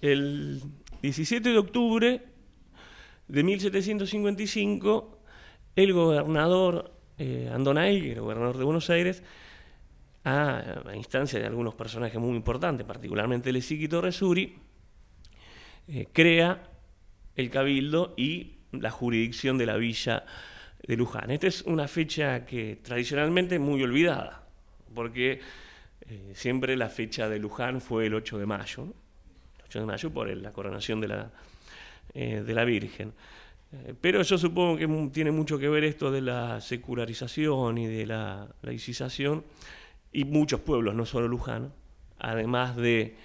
El 17 de octubre de 1755, el gobernador eh, Andonay, el gobernador de Buenos Aires, a, instancia de algunos personajes muy importantes, particularmente Leziquito Resuri, eh, crea el cabildo y la jurisdicción de la villa de Luján. Esta es una fecha que tradicionalmente es muy olvidada, porque eh, siempre la fecha de Luján fue el 8 de mayo de mayo por la coronación de la, eh, de la Virgen. Eh, pero yo supongo que tiene mucho que ver esto de la secularización y de la laicización, y muchos pueblos, no solo Luján, además de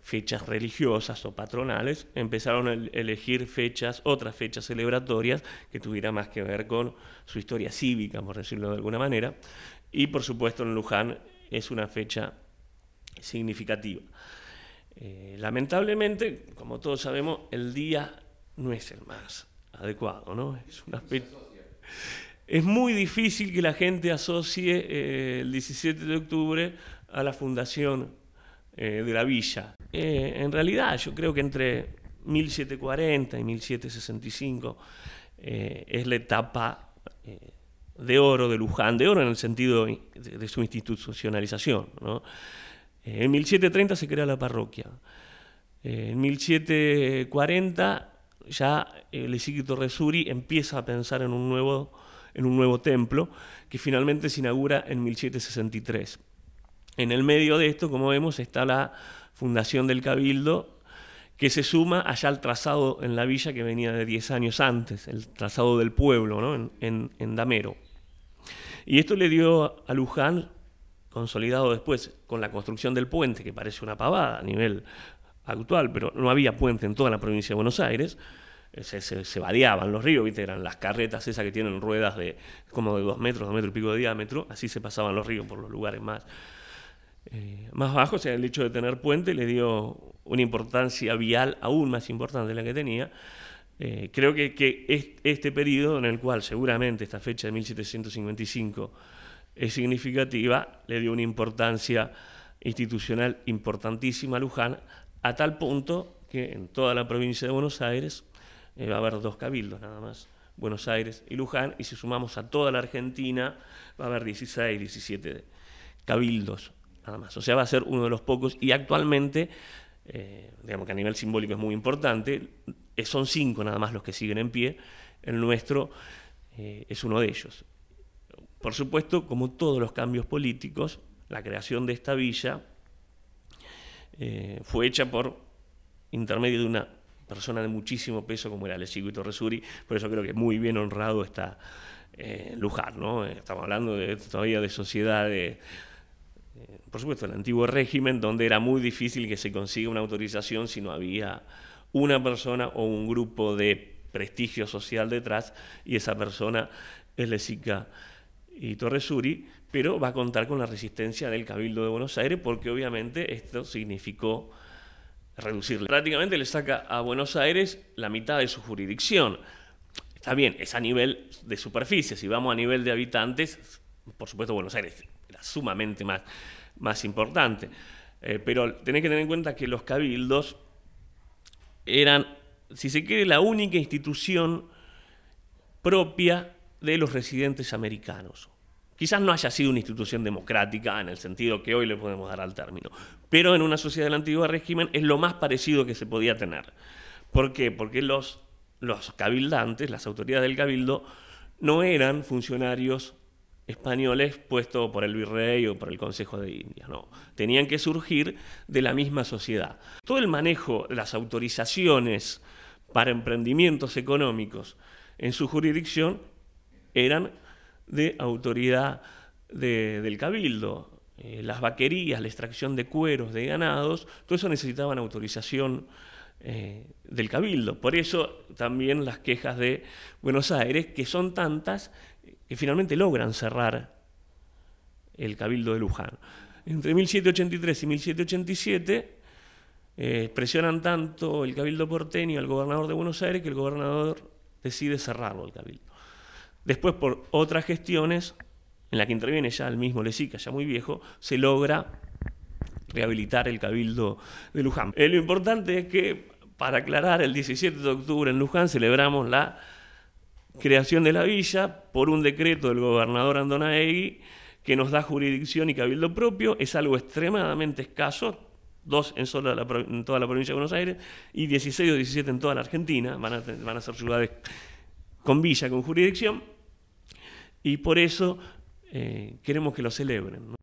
fechas religiosas o patronales, empezaron a elegir fechas, otras fechas celebratorias que tuviera más que ver con su historia cívica, por decirlo de alguna manera, y por supuesto en Luján es una fecha significativa. Eh, lamentablemente, como todos sabemos, el día no es el más adecuado, ¿no? Es, muy difícil que la gente asocie eh, el 17 de octubre a la fundación eh, de la villa. en realidad, yo creo que entre 1740 y 1765 es la etapa de oro de Luján, de oro en el sentido de, de su institucionalización, ¿no? Eh, en 1730 se crea la parroquia. Eh, en 1740 ya el Torres Resuri empieza a pensar en un, nuevo, en un nuevo templo que finalmente se inaugura en 1763. En el medio de esto, como vemos, está la fundación del Cabildo que se suma allá al trazado en la villa que venía de 10 años antes, el trazado del pueblo ¿no? en Damero. Y esto le dio a Luján consolidado después con la construcción del puente, que parece una pavada a nivel actual, pero no había puente en toda la provincia de Buenos Aires, eh, se, variaban los ríos, eran las carretas esas que tienen ruedas de como de dos metros, dos metros y pico de diámetro, así se pasaban los ríos por los lugares más, eh, más bajos, el hecho de tener puente le dio una importancia vial aún más importante de la que tenía. Eh, creo que, que este, este periodo en el cual seguramente esta fecha de 1755 es significativa, le dio una importancia institucional importantísima a Luján, a tal punto que en toda la provincia de Buenos Aires eh, va a haber dos cabildos nada más, Buenos Aires y Luján, y si sumamos a toda la Argentina va a haber 16, 17 cabildos nada más. O sea, va a ser uno de los pocos y actualmente, eh, digamos que a nivel simbólico es muy importante, eh, son cinco nada más los que siguen en pie, el nuestro es uno de ellos. Por supuesto, como todos los cambios políticos, la creación de esta villa eh, fue hecha por intermedio de una persona de muchísimo peso como era Leciguito Torresuri, por eso creo que muy bien honrado está eh, ¿no? Eh, estamos hablando de, todavía de sociedades, eh, por supuesto, el antiguo régimen, donde era muy difícil que se consiga una autorización si no había una persona o un grupo de prestigio social detrás, y esa persona es Lecica y Torres Uri, pero va a contar con la resistencia del Cabildo de Buenos Aires porque obviamente esto significó reducirlo. Prácticamente le saca a Buenos Aires la mitad de su jurisdicción. Está bien, es a nivel de superficie, si vamos a nivel de habitantes, por supuesto Buenos Aires era sumamente más, más importante. Eh, pero tenés que tener en cuenta que los cabildos eran, si se quiere, la única institución propia de los residentes americanos. Quizás no haya sido una institución democrática en el sentido que hoy le podemos dar al término, pero en una sociedad del antiguo régimen es lo más parecido que se podía tener. ¿Por qué? Porque los, los cabildantes, las autoridades del cabildo, no eran funcionarios españoles puestos por el virrey o por el Consejo de Indias, no. Tenían que surgir de la misma sociedad. Todo el manejo, las autorizaciones para emprendimientos económicos en su jurisdicción eran de autoridad del cabildo. Eh, las vaquerías, la extracción de cueros de ganados, todo eso necesitaban autorización eh, del cabildo. Por eso también las quejas de Buenos Aires, que son tantas que finalmente logran cerrar el cabildo de Luján. Entre 1783 y 1787 eh, presionan tanto el cabildo porteño al gobernador de Buenos Aires que el gobernador decide cerrarlo el cabildo. Después, por otras gestiones, en la que interviene ya el mismo Lecica, ya muy viejo, se logra rehabilitar el cabildo de Luján. Eh, lo importante es que, para aclarar, el 17 de octubre en Luján celebramos la creación de la villa por un decreto del gobernador Andonaegui que nos da jurisdicción y cabildo propio. Es algo extremadamente escaso, dos en, toda la provincia de Buenos Aires y 16 o 17 en toda la Argentina, van a ser ciudades con villa, con jurisdicción y por eso eh, queremos que lo celebren.